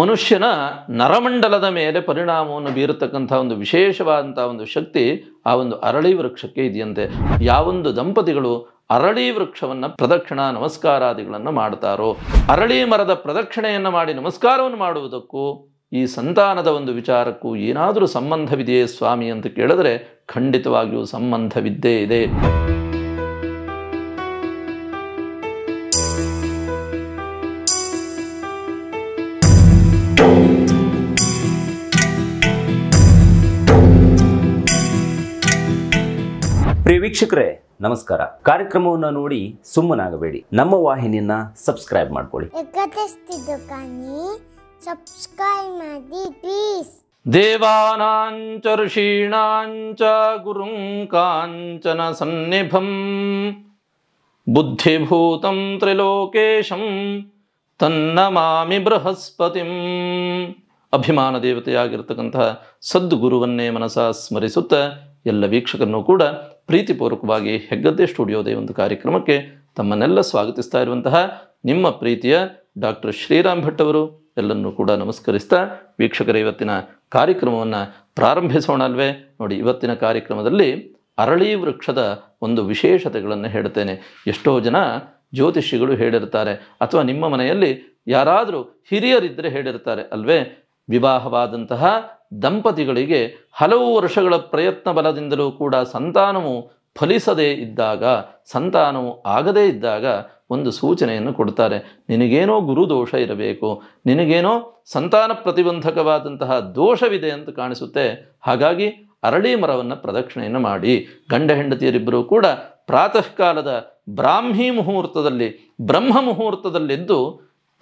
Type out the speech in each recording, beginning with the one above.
ಮನುಷ್ಯನ ನರಮಂಡಲದ ಮೇಲೆ ಪರಿಣಾಮವನ್ನು ಬೀರತಕ್ಕಂಥ ಒಂದು ವಿಶೇಷವಾದಂಥ ಒಂದು ಶಕ್ತಿ ಆ ಒಂದು ಅರಳಿ ವೃಕ್ಷಕ್ಕೆ ಇದೆಯಂತೆ ಯಾವೊಂದು ದಂಪತಿಗಳು ಅರಳಿ ವೃಕ್ಷವನ್ನು ಪ್ರದಕ್ಷಿಣ ನಮಸ್ಕಾರಾದಿಗಳನ್ನು ಮಾಡ್ತಾರೋ ಅರಳಿ ಮರದ ಪ್ರದಕ್ಷಿಣೆಯನ್ನು ಮಾಡಿ ನಮಸ್ಕಾರವನ್ನು ಮಾಡುವುದಕ್ಕೂ ಈ ಸಂತಾನದ ಒಂದು ವಿಚಾರಕ್ಕೂ ಏನಾದರೂ ಸಂಬಂಧವಿದೆಯೇ ಸ್ವಾಮಿ ಅಂತ ಕೇಳಿದ್ರೆ ಖಂಡಿತವಾಗಿಯೂ ಸಂಬಂಧವಿದ್ದೇ ಇದೆ ಪ್ರಿಯ ವೀಕ್ಷಕರೇ ನಮಸ್ಕಾರ ಕಾರ್ಯಕ್ರಮವನ್ನು ನೋಡಿ ಸುಮ್ಮನಾಗಬೇಡಿ ನಮ್ಮ ವಾಹಿನಿಯನ್ನ ಸಬ್ಸ್ಕ್ರೈಬ್ ಮಾಡ್ಕೊಳ್ಳಿ ಸಬ್ಸ್ಕ್ರೈಬ್ ಮಾಡಿ ಪ್ಲೀಸ್ ದೇವಾನಾಂಚ ಋಷೀಣಾಂಚ ಗುರುಂ ಕಾಂಚನ ಸನ್ನಿಭಂ ಬುದ್ಧಿಭೂತಂ ತ್ರಿಲೋಕೇಶಂ ತನ್ನಮಾಮಿ ಬೃಹಸ್ಪತಿಂ ಅಭಿಮಾನ ದೇವತೆಯಾಗಿರ್ತಕ್ಕಂತಹ ಸದ್ಗುರುವನ್ನೇ ಮನಸ ಸ್ಮರಿಸುತ್ತ ಎಲ್ಲ ವೀಕ್ಷಕರನ್ನು ಕೂಡ ಪ್ರೀತಿಪೂರ್ವಕವಾಗಿ ಹೆಗ್ಗದ್ದೆ ಸ್ಟುಡಿಯೋದ ಒಂದು ಕಾರ್ಯಕ್ರಮಕ್ಕೆ ತಮ್ಮನ್ನೆಲ್ಲ ಸ್ವಾಗತಿಸ್ತಾ ಇರುವಂತಹ ನಿಮ್ಮ ಪ್ರೀತಿಯ ಡಾಕ್ಟರ್ ಶ್ರೀರಾಮ್ ಭಟ್ ಅವರು ಎಲ್ಲರನ್ನೂ ಕೂಡ ನಮಸ್ಕರಿಸ್ತಾ ವೀಕ್ಷಕರ ಇವತ್ತಿನ ಕಾರ್ಯಕ್ರಮವನ್ನು ಪ್ರಾರಂಭಿಸೋಣ ಅಲ್ವೇ ನೋಡಿ ಇವತ್ತಿನ ಕಾರ್ಯಕ್ರಮದಲ್ಲಿ ಅರಳಿ ವೃಕ್ಷದ ಒಂದು ವಿಶೇಷತೆಗಳನ್ನು ಹೇಳ್ತೇನೆ ಎಷ್ಟೋ ಜನ ಜ್ಯೋತಿಷಿಗಳು ಹೇಳಿರ್ತಾರೆ ಅಥವಾ ನಿಮ್ಮ ಮನೆಯಲ್ಲಿ ಯಾರಾದರೂ ಹಿರಿಯರಿದ್ದರೆ ಹೇಳಿರ್ತಾರೆ ಅಲ್ವೇ ವಿವಾಹವಾದಂತಹ ದಂಪತಿಗಳಿಗೆ ಹಲವು ವರ್ಷಗಳ ಪ್ರಯತ್ನ ಬಲದಿಂದಲೂ ಕೂಡ ಸಂತಾನವು ಫಲಿಸದೇ ಇದ್ದಾಗ ಸಂತಾನವು ಆಗದೇ ಇದ್ದಾಗ ಒಂದು ಸೂಚನೆಯನ್ನು ಕೊಡ್ತಾರೆ ನಿನಗೇನೋ ಗುರುದೋಷ ಇರಬೇಕು ನಿನಗೇನೋ ಸಂತಾನ ಪ್ರತಿಬಂಧಕವಾದಂತಹ ದೋಷವಿದೆ ಅಂತ ಕಾಣಿಸುತ್ತೆ ಹಾಗಾಗಿ ಅರಳಿ ಮರವನ್ನು ಪ್ರದಕ್ಷಿಣೆಯನ್ನು ಮಾಡಿ ಗಂಡ ಹೆಂಡತಿಯರಿಬ್ಬರೂ ಕೂಡ ಪ್ರಾತಃ ಕಾಲದ ಬ್ರಾಹ್ಮಿ ಮುಹೂರ್ತದಲ್ಲಿ ಬ್ರಹ್ಮ ಮುಹೂರ್ತದಲ್ಲಿದ್ದು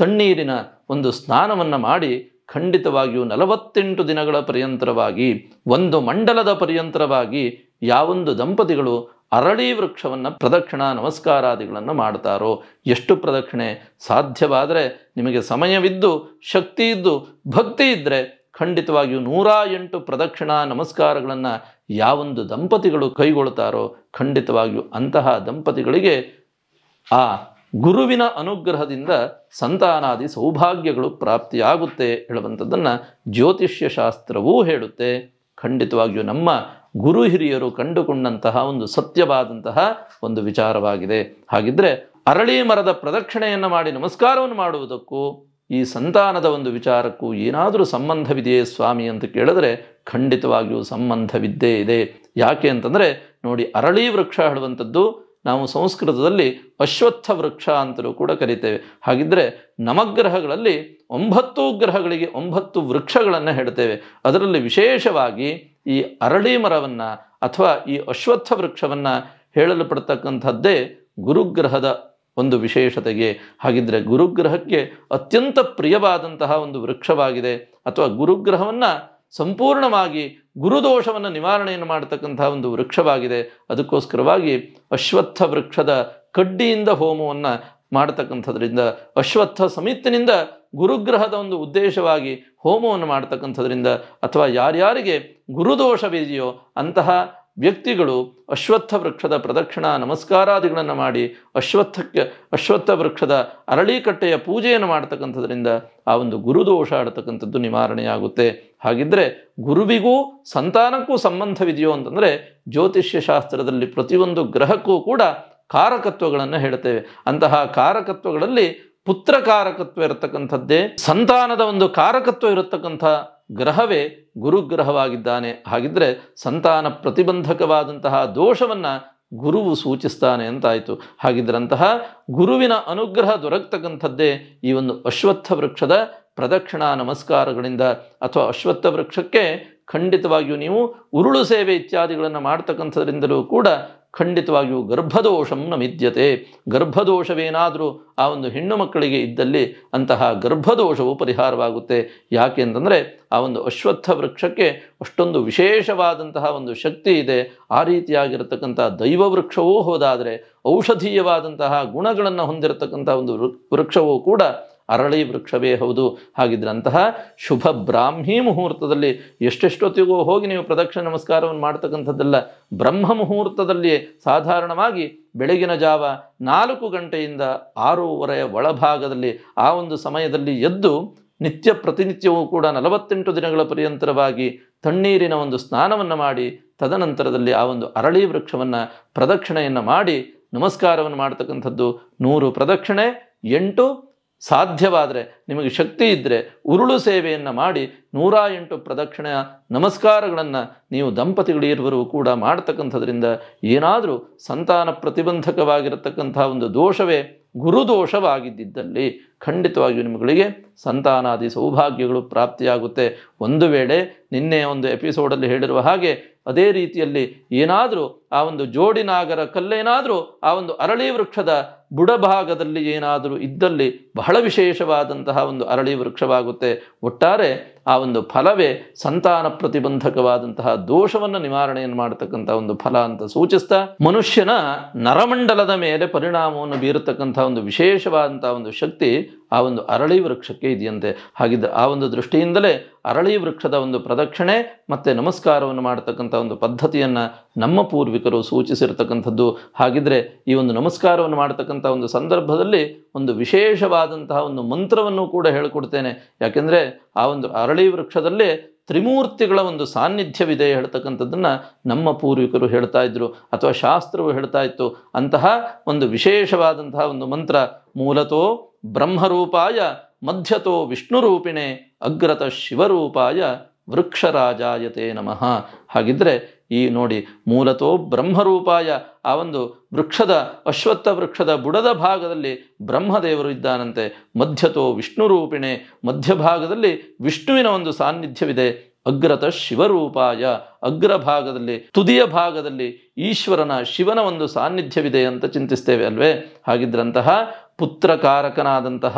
ತಣ್ಣೀರಿನ ಒಂದು ಸ್ನಾನವನ್ನು ಮಾಡಿ ಖಂಡಿತವಾಗಿಯೂ ನಲವತ್ತೆಂಟು ದಿನಗಳ ಪರ್ಯಂತರವಾಗಿ ಒಂದು ಮಂಡಲದ ಪರ್ಯಂತರವಾಗಿ ಯಾವೊಂದು ದಂಪತಿಗಳು ಅರಳಿ ವೃಕ್ಷವನ್ನು ಪ್ರದಕ್ಷಿಣಾ ನಮಸ್ಕಾರಾದಿಗಳನ್ನು ಮಾಡ್ತಾರೋ ಎಷ್ಟು ಪ್ರದಕ್ಷಿಣೆ ಸಾಧ್ಯವಾದರೆ ನಿಮಗೆ ಸಮಯವಿದ್ದು ಶಕ್ತಿ ಇದ್ದು ಭಕ್ತಿ ಇದ್ದರೆ ಖಂಡಿತವಾಗಿಯೂ ನೂರ ಎಂಟು ಪ್ರದಕ್ಷಿಣಾ ನಮಸ್ಕಾರಗಳನ್ನು ಯಾವೊಂದು ದಂಪತಿಗಳು ಕೈಗೊಳ್ತಾರೋ ಖಂಡಿತವಾಗಿಯೂ ಅಂತಹ ದಂಪತಿಗಳಿಗೆ ಆ ಗುರುವಿನ ಅನುಗ್ರಹದಿಂದ ಸಂತಾನಾದಿ ಸೌಭಾಗ್ಯಗಳು ಪ್ರಾಪ್ತಿಯಾಗುತ್ತೆ ಹೇಳುವಂಥದ್ದನ್ನು ಜ್ಯೋತಿಷ್ಯ ಶಾಸ್ತ್ರವೂ ಹೇಳುತ್ತೆ ಖಂಡಿತವಾಗಿಯೂ ನಮ್ಮ ಗುರು ಹಿರಿಯರು ಕಂಡುಕೊಂಡಂತಹ ಒಂದು ಸತ್ಯವಾದಂತಹ ಒಂದು ವಿಚಾರವಾಗಿದೆ ಹಾಗಿದ್ದರೆ ಅರಳಿ ಮರದ ಪ್ರದಕ್ಷಿಣೆಯನ್ನು ಮಾಡಿ ನಮಸ್ಕಾರವನ್ನು ಮಾಡುವುದಕ್ಕೂ ಈ ಸಂತಾನದ ಒಂದು ವಿಚಾರಕ್ಕೂ ಏನಾದರೂ ಸಂಬಂಧವಿದೆಯೇ ಸ್ವಾಮಿ ಅಂತ ಕೇಳಿದ್ರೆ ಖಂಡಿತವಾಗಿಯೂ ಸಂಬಂಧವಿದ್ದೇ ಇದೆ ಯಾಕೆ ಅಂತಂದರೆ ನೋಡಿ ಅರಳಿ ವೃಕ್ಷ ಹೇಳುವಂಥದ್ದು ನಾವು ಸಂಸ್ಕೃತದಲ್ಲಿ ಅಶ್ವತ್ಥ ವೃಕ್ಷ ಅಂತಲೂ ಕೂಡ ಕರಿತೇವೆ ಹಾಗಿದ್ದರೆ ನಮಗ್ರಹಗಳಲ್ಲಿ ಒಂಬತ್ತು ಗ್ರಹಗಳಿಗೆ ಒಂಬತ್ತು ವೃಕ್ಷಗಳನ್ನು ಹೇಳ್ತೇವೆ ಅದರಲ್ಲಿ ವಿಶೇಷವಾಗಿ ಈ ಅರಳಿ ಮರವನ್ನು ಅಥವಾ ಈ ಅಶ್ವತ್ಥ ವೃಕ್ಷವನ್ನು ಹೇಳಲು ಪಡ್ತಕ್ಕಂಥದ್ದೇ ಗುರುಗ್ರಹದ ಒಂದು ವಿಶೇಷತೆಗೆ ಹಾಗಿದ್ದರೆ ಗುರುಗ್ರಹಕ್ಕೆ ಅತ್ಯಂತ ಪ್ರಿಯವಾದಂತಹ ಒಂದು ವೃಕ್ಷವಾಗಿದೆ ಅಥವಾ ಗುರುಗ್ರಹವನ್ನು ಸಂಪೂರ್ಣವಾಗಿ ಗುರುದೋಷವನ್ನು ನಿವಾರಣೆಯನ್ನು ಮಾಡತಕ್ಕಂಥ ಒಂದು ವೃಕ್ಷವಾಗಿದೆ ಅದಕ್ಕೋಸ್ಕರವಾಗಿ ಅಶ್ವತ್ಥ ವೃಕ್ಷದ ಕಡ್ಡಿಯಿಂದ ಹೋಮವನ್ನು ಮಾಡತಕ್ಕಂಥದ್ರಿಂದ ಅಶ್ವತ್ಥ ಸಮಿತಿನಿಂದ ಗುರುಗ್ರಹದ ಒಂದು ಉದ್ದೇಶವಾಗಿ ಹೋಮವನ್ನು ಮಾಡ್ತಕ್ಕಂಥದ್ರಿಂದ ಅಥವಾ ಯಾರ್ಯಾರಿಗೆ ಗುರುದೋಷವಿದೆಯೋ ಅಂತಹ ವ್ಯಕ್ತಿಗಳು ಅಶ್ವತ್ಥ ವೃಕ್ಷದ ಪ್ರದಕ್ಷಿಣಾ ನಮಸ್ಕಾರಾದಿಗಳನ್ನು ಮಾಡಿ ಅಶ್ವತ್ಥಕ್ಕೆ ಅಶ್ವತ್ಥ ವೃಕ್ಷದ ಅರಳೀಕಟ್ಟೆಯ ಪೂಜೆಯನ್ನು ಮಾಡ್ತಕ್ಕಂಥದ್ರಿಂದ ಆ ಒಂದು ಗುರುದೋಷ ಆಡತಕ್ಕಂಥದ್ದು ನಿವಾರಣೆಯಾಗುತ್ತೆ ಹಾಗಿದ್ದರೆ ಗುರುವಿಗೂ ಸಂತಾನಕ್ಕೂ ಸಂಬಂಧವಿದೆಯೋ ಅಂತಂದರೆ ಜ್ಯೋತಿಷ್ಯ ಶಾಸ್ತ್ರದಲ್ಲಿ ಪ್ರತಿಯೊಂದು ಗ್ರಹಕ್ಕೂ ಕೂಡ ಕಾರಕತ್ವಗಳನ್ನು ಹೇಳ್ತೇವೆ ಅಂತಹ ಕಾರಕತ್ವಗಳಲ್ಲಿ ಪುತ್ರ ಕಾರಕತ್ವ ಇರತಕ್ಕಂಥದ್ದೇ ಸಂತಾನದ ಒಂದು ಕಾರಕತ್ವ ಇರತಕ್ಕಂಥ ಗ್ರಹವೇ ಗುರುಗ್ರಹವಾಗಿದ್ದಾನೆ ಹಾಗಿದ್ದರೆ ಸಂತಾನ ಪ್ರತಿಬಂಧಕವಾದಂತಹ ದೋಷವನ್ನು ಗುರುವು ಸೂಚಿಸ್ತಾನೆ ಅಂತಾಯಿತು ಹಾಗಿದ್ದರಂತಹ ಗುರುವಿನ ಅನುಗ್ರಹ ದೊರಕ್ತಕ್ಕಂಥದ್ದೇ ಈ ಒಂದು ಅಶ್ವತ್ಥ ವೃಕ್ಷದ ಪ್ರದಕ್ಷಿಣಾ ನಮಸ್ಕಾರಗಳಿಂದ ಅಥವಾ ಅಶ್ವತ್ಥ ವೃಕ್ಷಕ್ಕೆ ಖಂಡಿತವಾಗಿಯೂ ನೀವು ಉರುಳು ಸೇವೆ ಇತ್ಯಾದಿಗಳನ್ನು ಮಾಡ್ತಕ್ಕಂಥದ್ರಿಂದಲೂ ಕೂಡ ಖಂಡಿತವಾಗಿಯೂ ಗರ್ಭದೋಷಂ ನ ಗರ್ಭದೋಷವೇನಾದರೂ ಆ ಒಂದು ಹೆಣ್ಣು ಮಕ್ಕಳಿಗೆ ಇದ್ದಲ್ಲಿ ಅಂತಹ ಗರ್ಭದೋಷವು ಪರಿಹಾರವಾಗುತ್ತೆ ಯಾಕೆ ಅಂತಂದರೆ ಆ ಒಂದು ಅಶ್ವತ್ಥ ವೃಕ್ಷಕ್ಕೆ ಅಷ್ಟೊಂದು ವಿಶೇಷವಾದಂತಹ ಒಂದು ಶಕ್ತಿ ಇದೆ ಆ ರೀತಿಯಾಗಿರತಕ್ಕಂಥ ದೈವ ವೃಕ್ಷವೂ ಹೋದಾದರೆ ಔಷಧೀಯವಾದಂತಹ ಗುಣಗಳನ್ನು ಹೊಂದಿರತಕ್ಕಂಥ ಒಂದು ವೃಕ್ಷವೂ ಕೂಡ ಅರಳಿ ವೃಕ್ಷವೇ ಹೌದು ಹಾಗಿದ್ರೆ ಅಂತಹ ಶುಭ ಬ್ರಾಹ್ಮಿ ಮುಹೂರ್ತದಲ್ಲಿ ಎಷ್ಟೆಷ್ಟೊತ್ತಿಗೂ ಹೋಗಿ ನೀವು ಪ್ರದಕ್ಷಿಣ ನಮಸ್ಕಾರವನ್ನು ಮಾಡ್ತಕ್ಕಂಥದ್ದಲ್ಲ ಬ್ರಹ್ಮ ಮುಹೂರ್ತದಲ್ಲಿ ಸಾಧಾರಣವಾಗಿ ಬೆಳಗಿನ ಜಾವ ನಾಲ್ಕು ಗಂಟೆಯಿಂದ ಆರೂವರೆಯ ಒಳಭಾಗದಲ್ಲಿ ಆ ಒಂದು ಸಮಯದಲ್ಲಿ ಎದ್ದು ನಿತ್ಯ ಪ್ರತಿನಿತ್ಯವೂ ಕೂಡ ನಲವತ್ತೆಂಟು ದಿನಗಳ ಪರ್ಯಂತರವಾಗಿ ತಣ್ಣೀರಿನ ಒಂದು ಸ್ನಾನವನ್ನು ಮಾಡಿ ತದನಂತರದಲ್ಲಿ ಆ ಒಂದು ಅರಳಿ ವೃಕ್ಷವನ್ನು ಪ್ರದಕ್ಷಿಣೆಯನ್ನು ಮಾಡಿ ನಮಸ್ಕಾರವನ್ನು ಮಾಡ್ತಕ್ಕಂಥದ್ದು ನೂರು ಪ್ರದಕ್ಷಿಣೆ ಎಂಟು ಸಾಧ್ಯವಾದರೆ ನಿಮಗೆ ಶಕ್ತಿ ಇದ್ದರೆ ಉರುಳು ಸೇವೆಯನ್ನು ಮಾಡಿ ನೂರ ಎಂಟು ಪ್ರದಕ್ಷಿಣೆಯ ನಮಸ್ಕಾರಗಳನ್ನು ನೀವು ದಂಪತಿಗಳು ಕೂಡ ಮಾಡ್ತಕ್ಕಂಥದ್ರಿಂದ ಏನಾದರೂ ಸಂತಾನ ಪ್ರತಿಬಂಧಕವಾಗಿರತಕ್ಕಂಥ ಒಂದು ದೋಷವೇ ಗುರುದೋಷವಾಗಿದ್ದಲ್ಲಿ ಖಂಡಿತವಾಗಿಯೂ ನಿಮಗಳಿಗೆ ಸಂತಾನಾದಿ ಸೌಭಾಗ್ಯಗಳು ಪ್ರಾಪ್ತಿಯಾಗುತ್ತೆ ಒಂದು ವೇಳೆ ನಿನ್ನೆ ಒಂದು ಎಪಿಸೋಡಲ್ಲಿ ಹೇಳಿರುವ ಹಾಗೆ ಅದೇ ರೀತಿಯಲ್ಲಿ ಏನಾದರೂ ಆ ಒಂದು ಜೋಡಿನಾಗರ ಕಲ್ಲೇನಾದರೂ ಆ ಒಂದು ಅರಳಿ ವೃಕ್ಷದ ಬುಡಭಾಗದಲ್ಲಿ ಏನಾದರೂ ಇದ್ದಲ್ಲಿ ಬಹಳ ವಿಶೇಷವಾದಂತಹ ಒಂದು ಅರಳಿ ವೃಕ್ಷವಾಗುತ್ತೆ ಒಟ್ಟಾರೆ ಆ ಒಂದು ಫಲವೇ ಸಂತಾನ ಪ್ರತಿಬಂಧಕವಾದಂತಹ ದೋಷವನ್ನು ನಿವಾರಣೆಯನ್ನು ಮಾಡತಕ್ಕಂಥ ಒಂದು ಫಲ ಅಂತ ಸೂಚಿಸ್ತಾ ಮನುಷ್ಯನ ನರಮಂಡಲದ ಮೇಲೆ ಪರಿಣಾಮವನ್ನು ಬೀರತಕ್ಕಂಥ ಒಂದು ವಿಶೇಷವಾದಂತಹ ಒಂದು ಶಕ್ತಿ ಆ ಒಂದು ಅರಳಿ ವೃಕ್ಷಕ್ಕೆ ಇದೆಯಂತೆ ಹಾಗಿದ್ದ ಆ ಒಂದು ದೃಷ್ಟಿಯಿಂದಲೇ ಅರಳಿ ವೃಕ್ಷದ ಒಂದು ಪ್ರದಕ್ಷಿಣೆ ಮತ್ತು ನಮಸ್ಕಾರವನ್ನು ಮಾಡತಕ್ಕಂಥ ಒಂದು ಪದ್ಧತಿಯನ್ನು ನಮ್ಮ ಪೂರ್ವಿಕರು ಸೂಚಿಸಿರ್ತಕ್ಕಂಥದ್ದು ಹಾಗಿದ್ರೆ ಈ ಒಂದು ನಮಸ್ಕಾರವನ್ನು ಮಾಡತಕ್ಕಂಥ ಒಂದು ಸಂದರ್ಭದಲ್ಲಿ ಒಂದು ವಿಶೇಷವಾದಂತಹ ಒಂದು ಮಂತ್ರವನ್ನು ಕೂಡ ಹೇಳಿಕೊಡ್ತೇನೆ ಯಾಕೆಂದರೆ ಆ ಒಂದು ಅರಳಿ ವೃಕ್ಷದಲ್ಲಿ ತ್ರಿಮೂರ್ತಿಗಳ ಒಂದು ಸಾನ್ನಿಧ್ಯವಿದೆ ಹೇಳ್ತಕ್ಕಂಥದ್ದನ್ನು ನಮ್ಮ ಪೂರ್ವಿಕರು ಹೇಳ್ತಾ ಇದ್ದರು ಅಥವಾ ಶಾಸ್ತ್ರವು ಹೇಳ್ತಾ ಇತ್ತು ಅಂತಹ ಒಂದು ವಿಶೇಷವಾದಂತಹ ಒಂದು ಮಂತ್ರ ಮೂಲತೋ ಬ್ರಹ್ಮರೂಪಾಯ ಮಧ್ಯತೋ ರೂಪಿಣೆ ಅಗ್ರತ ಶಿವರೂಪಾಯ ವೃಕ್ಷರಾಜಾಯತೆ ನಮಃ ಹಾಗಿದ್ದರೆ ಈ ನೋಡಿ ಮೂಲತೋ ಬ್ರಹ್ಮರೂಪಾಯ ಆ ಒಂದು ವೃಕ್ಷದ ಅಶ್ವತ್ಥ ವೃಕ್ಷದ ಬುಡದ ಭಾಗದಲ್ಲಿ ಬ್ರಹ್ಮದೇವರು ಇದ್ದಾನಂತೆ ಮಧ್ಯತೋ ವಿಷ್ಣು ರೂಪಿಣೆ ಮಧ್ಯಭಾಗದಲ್ಲಿ ವಿಷ್ಣುವಿನ ಒಂದು ಸಾನ್ನಿಧ್ಯವಿದೆ ಅಗ್ರತ ಶಿವರೂಪಾಯ ಅಗ್ರ ಭಾಗದಲ್ಲಿ ತುದಿಯ ಭಾಗದಲ್ಲಿ ಈಶ್ವರನ ಶಿವನ ಒಂದು ಸಾನ್ನಿಧ್ಯವಿದೆ ಅಂತ ಚಿಂತಿಸ್ತೇವೆ ಅಲ್ವೇ ಹಾಗಿದ್ರಂತಹ ಪುತ್ರಕಾರಕನಾದಂತಹ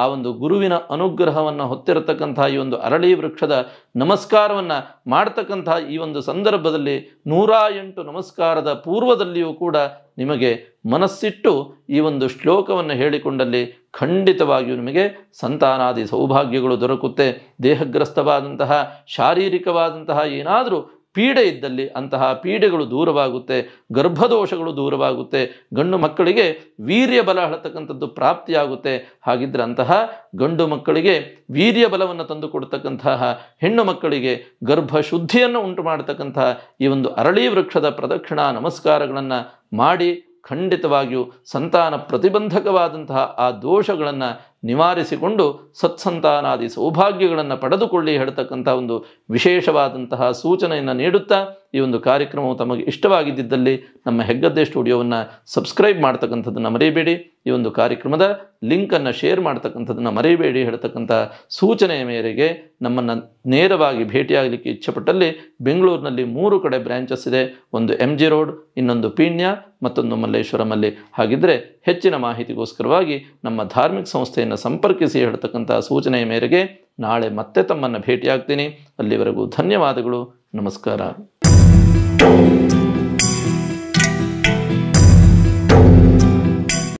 ಆ ಒಂದು ಗುರುವಿನ ಅನುಗ್ರಹವನ್ನು ಹೊತ್ತಿರತಕ್ಕಂಥ ಈ ಒಂದು ಅರಳಿ ವೃಕ್ಷದ ನಮಸ್ಕಾರವನ್ನು ಮಾಡ್ತಕ್ಕಂತಹ ಈ ಒಂದು ಸಂದರ್ಭದಲ್ಲಿ ನೂರ ಎಂಟು ನಮಸ್ಕಾರದ ಪೂರ್ವದಲ್ಲಿಯೂ ಕೂಡ ನಿಮಗೆ ಮನಸ್ಸಿಟ್ಟು ಈ ಒಂದು ಶ್ಲೋಕವನ್ನು ಹೇಳಿಕೊಂಡಲ್ಲಿ ಖಂಡಿತವಾಗಿಯೂ ನಿಮಗೆ ಸಂತಾನಾದಿ ಸೌಭಾಗ್ಯಗಳು ದೊರಕುತ್ತೆ ದೇಹಗ್ರಸ್ತವಾದಂತಹ ಶಾರೀರಿಕವಾದಂತಹ ಏನಾದರೂ ಪೀಡೆ ಇದ್ದಲ್ಲಿ ಅಂತಹ ಪೀಡೆಗಳು ದೂರವಾಗುತ್ತೆ ಗರ್ಭದೋಷಗಳು ದೂರವಾಗುತ್ತೆ ಗಂಡು ಮಕ್ಕಳಿಗೆ ವೀರ್ಯ ಬಲ ಹೇಳ್ತಕ್ಕಂಥದ್ದು ಪ್ರಾಪ್ತಿಯಾಗುತ್ತೆ ಹಾಗಿದ್ದರೆ ಅಂತಹ ಗಂಡು ಮಕ್ಕಳಿಗೆ ವೀರ್ಯ ಬಲವನ್ನು ತಂದು ಕೊಡ್ತಕ್ಕಂತಹ ಹೆಣ್ಣು ಮಕ್ಕಳಿಗೆ ಗರ್ಭಶುದ್ಧಿಯನ್ನು ಉಂಟು ಮಾಡತಕ್ಕಂತಹ ಈ ಒಂದು ಅರಳಿ ವೃಕ್ಷದ ಪ್ರದಕ್ಷಿಣಾ ನಮಸ್ಕಾರಗಳನ್ನು ಮಾಡಿ ಖಂಡಿತವಾಗಿಯೂ ಸಂತಾನ ಪ್ರತಿಬಂಧಕವಾದಂತಹ ಆ ದೋಷಗಳನ್ನು ನಿವಾರಿಸಿಕೊಂಡು ಸತ್ಸಂತಾನಾದಿ ಸೌಭಾಗ್ಯಗಳನ್ನು ಪಡೆದುಕೊಳ್ಳಿ ಹೇಳ್ತಕ್ಕಂಥ ಒಂದು ವಿಶೇಷವಾದಂತಹ ಸೂಚನೆಯನ್ನು ನೀಡುತ್ತಾ ಈ ಒಂದು ಕಾರ್ಯಕ್ರಮವು ತಮಗೆ ಇಷ್ಟವಾಗಿದ್ದಲ್ಲಿ ನಮ್ಮ ಹೆಗ್ಗದ್ದೆ ಸ್ಟುಡಿಯೋವನ್ನು ಸಬ್ಸ್ಕ್ರೈಬ್ ಮಾಡ್ತಕ್ಕಂಥದ್ದನ್ನು ಮರೆಯಬೇಡಿ ಈ ಒಂದು ಕಾರ್ಯಕ್ರಮದ ಲಿಂಕನ್ನು ಶೇರ್ ಮಾಡ್ತಕ್ಕಂಥದ್ದನ್ನು ಮರೆಯಬೇಡಿ ಹೇಳ್ತಕ್ಕಂಥ ಸೂಚನೆಯ ಮೇರೆಗೆ ನಮ್ಮನ್ನು ನೇರವಾಗಿ ಭೇಟಿಯಾಗಲಿಕ್ಕೆ ಇಚ್ಛೆಪಟ್ಟಲ್ಲಿ ಬೆಂಗಳೂರಿನಲ್ಲಿ ಮೂರು ಕಡೆ ಬ್ರ್ಯಾಂಚಸ್ ಇದೆ ಒಂದು ಎಮ್ ಜಿ ರೋಡ್ ಇನ್ನೊಂದು ಪೀಣ್ಯ ಮತ್ತೊಂದು ಮಲ್ಲೇಶ್ವರಮಲ್ಲಿ ಹಾಗಿದ್ದರೆ ಹೆಚ್ಚಿನ ಮಾಹಿತಿಗೋಸ್ಕರವಾಗಿ ನಮ್ಮ ಧಾರ್ಮಿಕ ಸಂಸ್ಥೆಯನ್ನು ಸಂಪರ್ಕಿಸಿ ಹೇಳ್ತಕ್ಕಂಥ ಸೂಚನೆಯ ಮೇರೆಗೆ ನಾಳೆ ಮತ್ತೆ ತಮ್ಮನ್ನು ಭೇಟಿಯಾಗ್ತೀನಿ ಅಲ್ಲಿವರೆಗೂ ಧನ್ಯವಾದಗಳು ನಮಸ್ಕಾರ